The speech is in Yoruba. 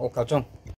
Welcome.